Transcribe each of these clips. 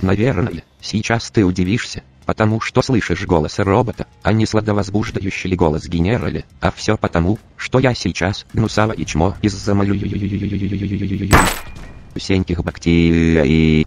Наверное, сейчас ты удивишься, потому что слышишь голос робота, а не сладовозбуждающий голос генерали, а все потому, что я сейчас гнусава и чмо из-за малю сеньких бактерий.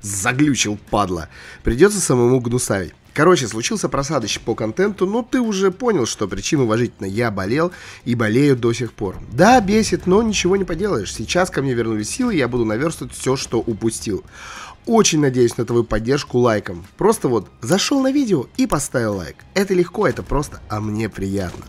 Заглючил, падла. Придется самому гнусавить. Короче, случился просадыч по контенту, но ты уже понял, что причина уважительно я болел и болею до сих пор. Да, бесит, но ничего не поделаешь. Сейчас ко мне вернулись силы, я буду наверстывать все, что упустил. Очень надеюсь на твою поддержку лайком. Просто вот зашел на видео и поставил лайк. Это легко, это просто, а мне приятно.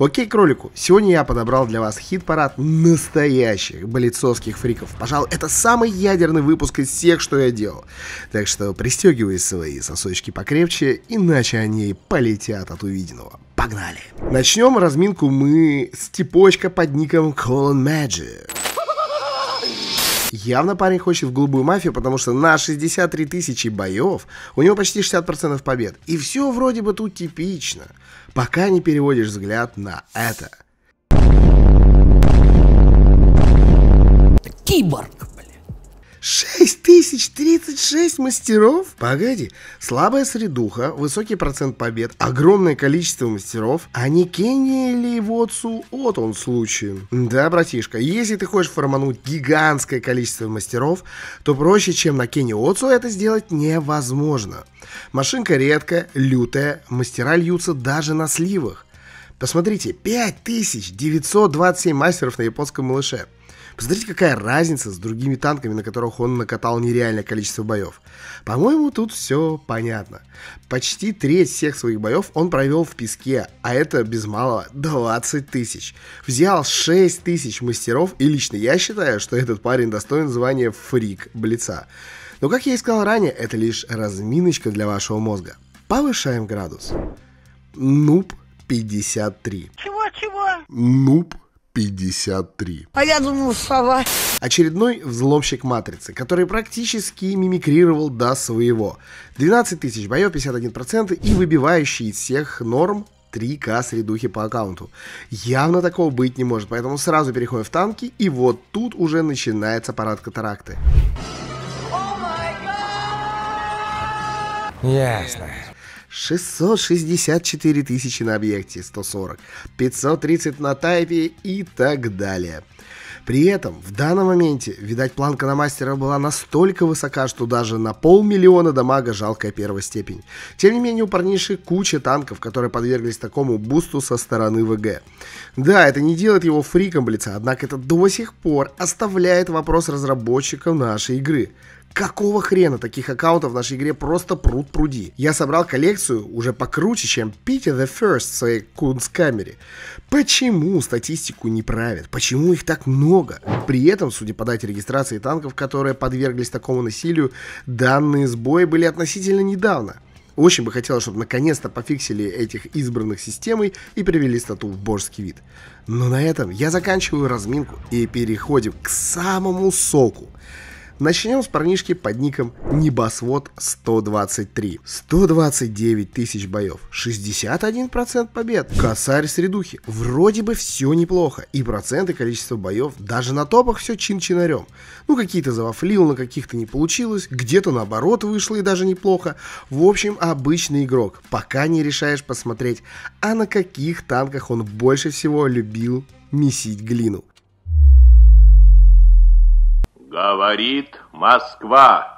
Окей, кролику, сегодня я подобрал для вас хит-парад настоящих болицовских фриков. Пожалуй, это самый ядерный выпуск из всех, что я делал. Так что пристегивай свои сосочки покрепче, иначе они полетят от увиденного. Погнали! Начнем разминку мы с типочка под ником Colon Magic. Явно парень хочет в голубую мафию, потому что на 63 тысячи боев у него почти 60% побед. И все вроде бы тут типично, пока не переводишь взгляд на это. Киборг. 6036 мастеров? Погоди, слабая средуха, высокий процент побед, огромное количество мастеров, а не Кенни или Вотсу, вот он случай. Да, братишка, если ты хочешь формануть гигантское количество мастеров, то проще, чем на Кенни Отсу это сделать невозможно. Машинка редкая, лютая, мастера льются даже на сливах. Посмотрите, 5927 мастеров на японском малыше – Посмотрите, какая разница с другими танками, на которых он накатал нереальное количество боев. По-моему, тут все понятно. Почти треть всех своих боев он провел в песке, а это без малого 20 тысяч. Взял 6 тысяч мастеров, и лично я считаю, что этот парень достоин звания фрик Блица. Но, как я и сказал ранее, это лишь разминочка для вашего мозга. Повышаем градус. Нуб 53. Чего, чего? Нуб 53. А я думал, сова. Очередной взломщик «Матрицы», который практически мимикрировал до своего. 12 тысяч боев, 51% и выбивающий из всех норм 3К средухи по аккаунту. Явно такого быть не может, поэтому сразу переходим в танки, и вот тут уже начинается парад катаракты. Ясно. 664 тысячи на объекте 140, 530 на тайпе и так далее. При этом в данном моменте, видать, планка на мастера была настолько высока, что даже на полмиллиона дамага жалкая первая степень. Тем не менее, у парниши куча танков, которые подверглись такому бусту со стороны ВГ. Да, это не делает его фриком блица, однако это до сих пор оставляет вопрос разработчикам нашей игры. Какого хрена таких аккаунтов в нашей игре просто пруд пруди? Я собрал коллекцию уже покруче, чем Питер the First в своей кунсткамере. Почему статистику не правят? Почему их так много? При этом, судя по дате регистрации танков, которые подверглись такому насилию, данные сбои были относительно недавно. Очень бы хотелось, чтобы наконец-то пофиксили этих избранных системой и привели стату в божский вид. Но на этом я заканчиваю разминку и переходим к самому соку. Начнем с парнишки под ником Небосвод 123. 129 тысяч боев, 61% побед, косарь средухи. Вроде бы все неплохо, и проценты количество боев даже на топах все чин-чинарем. Ну какие-то завафлил, на каких-то не получилось, где-то наоборот вышло и даже неплохо. В общем, обычный игрок, пока не решаешь посмотреть, а на каких танках он больше всего любил месить глину. Говорит Москва.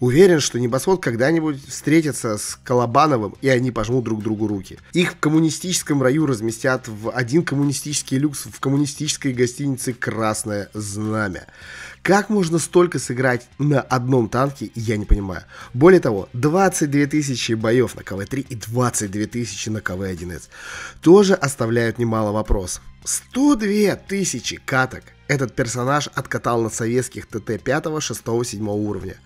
Уверен, что небосвод когда-нибудь встретится с Колобановым, и они пожмут друг другу руки. Их в коммунистическом раю разместят в один коммунистический люкс в коммунистической гостинице «Красное знамя». Как можно столько сыграть на одном танке, я не понимаю. Более того, 22 тысячи боев на КВ-3 и 22 тысячи на КВ-1С тоже оставляют немало вопросов. 102 тысячи каток этот персонаж откатал на советских ТТ 5, 6, 7 уровня.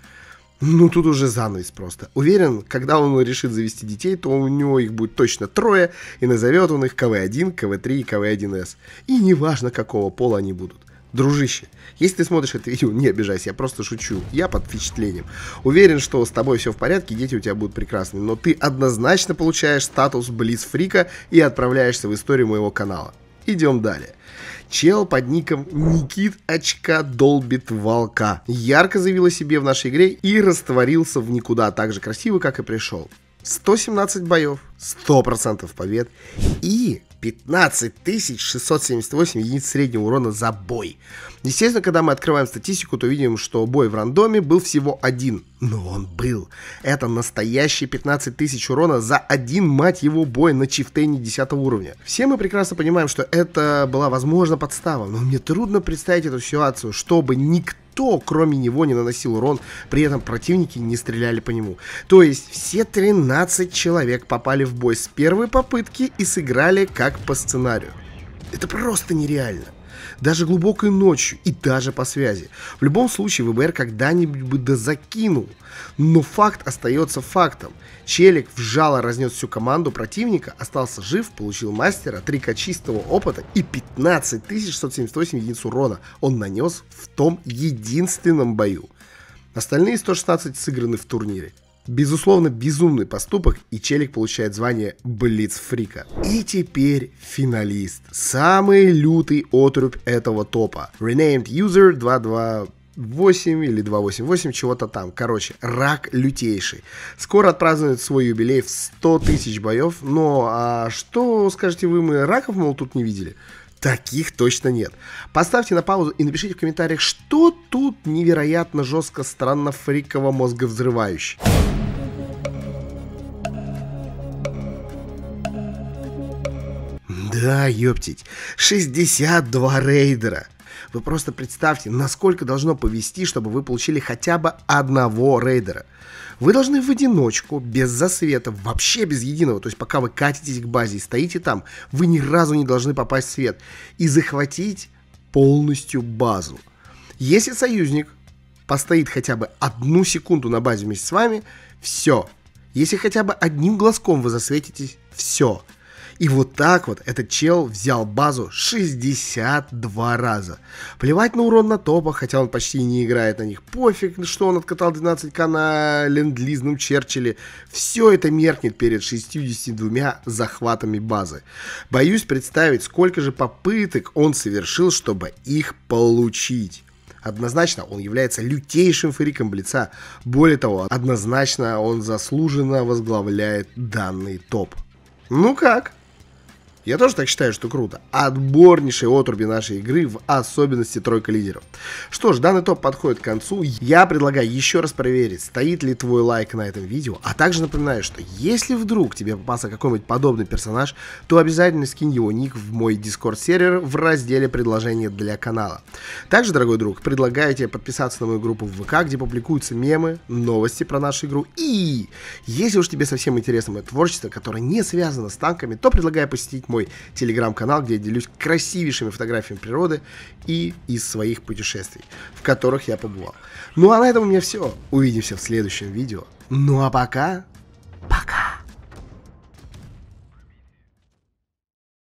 Ну, тут уже занавес просто. Уверен, когда он решит завести детей, то у него их будет точно трое, и назовет он их КВ-1, КВ-3 и КВ-1С. И неважно, какого пола они будут. Дружище, если ты смотришь это видео, не обижайся, я просто шучу. Я под впечатлением. Уверен, что с тобой все в порядке, дети у тебя будут прекрасны, но ты однозначно получаешь статус Блиц Фрика и отправляешься в историю моего канала. Идем далее. Чел под ником Никит Очка долбит волка. Ярко заявил о себе в нашей игре и растворился в никуда так же красиво, как и пришел. 117 боев, 100% побед и 15 678 единиц среднего урона за бой. Естественно, когда мы открываем статистику, то видим, что бой в рандоме был всего один. Но он был. Это настоящий 15 тысяч урона за один, мать его, бой на чифтейне 10 уровня. Все мы прекрасно понимаем, что это была, возможно, подстава, но мне трудно представить эту ситуацию, чтобы никто никто, кроме него, не наносил урон, при этом противники не стреляли по нему. То есть все 13 человек попали в бой с первой попытки и сыграли как по сценарию. Это просто нереально даже глубокой ночью и даже по связи. В любом случае ВБР когда-нибудь бы дозакинул, но факт остается фактом. Челик вжало разнес всю команду противника, остался жив, получил мастера, 3К чистого опыта и 15 678 единиц урона он нанес в том единственном бою. Остальные 116 сыграны в турнире. Безусловно, безумный поступок, и Челик получает звание Блицфрика. И теперь финалист. Самый лютый отруб этого топа. Renamed User 22 8 или 288, чего-то там. Короче, рак лютейший. Скоро отпразднует свой юбилей в 100 тысяч боев. Но а что, скажете вы, мы раков, мол, тут не видели? Таких точно нет. Поставьте на паузу и напишите в комментариях, что тут невероятно жестко, странно, фриково, мозговзрывающе. Да, ёптить, 62 рейдера. Вы просто представьте, насколько должно повести, чтобы вы получили хотя бы одного рейдера. Вы должны в одиночку, без засвета, вообще без единого, то есть пока вы катитесь к базе и стоите там, вы ни разу не должны попасть в свет и захватить полностью базу. Если союзник постоит хотя бы одну секунду на базе вместе с вами, все. Если хотя бы одним глазком вы засветитесь, все. И вот так вот этот чел взял базу 62 раза. Плевать на урон на топах, хотя он почти не играет на них. Пофиг, что он откатал 12к на ленд-лизном Черчилле. Все это меркнет перед 62 захватами базы. Боюсь представить, сколько же попыток он совершил, чтобы их получить. Однозначно он является лютейшим фриком Блица. Более того, однозначно он заслуженно возглавляет данный топ. Ну как? Я тоже так считаю, что круто. Отборнейшие отруби нашей игры, в особенности тройка лидеров. Что ж, данный топ подходит к концу. Я предлагаю еще раз проверить, стоит ли твой лайк на этом видео. А также напоминаю, что если вдруг тебе попался какой-нибудь подобный персонаж, то обязательно скинь его ник в мой дискорд сервер в разделе предложения для канала. Также, дорогой друг, предлагаю тебе подписаться на мою группу в ВК, где публикуются мемы, новости про нашу игру. И если уж тебе совсем интересно мое творчество, которое не связано с танками, то предлагаю посетить мой свой телеграм-канал, где я делюсь красивейшими фотографиями природы и из своих путешествий, в которых я побывал. Ну а на этом у меня все. Увидимся в следующем видео. Ну а пока... Пока.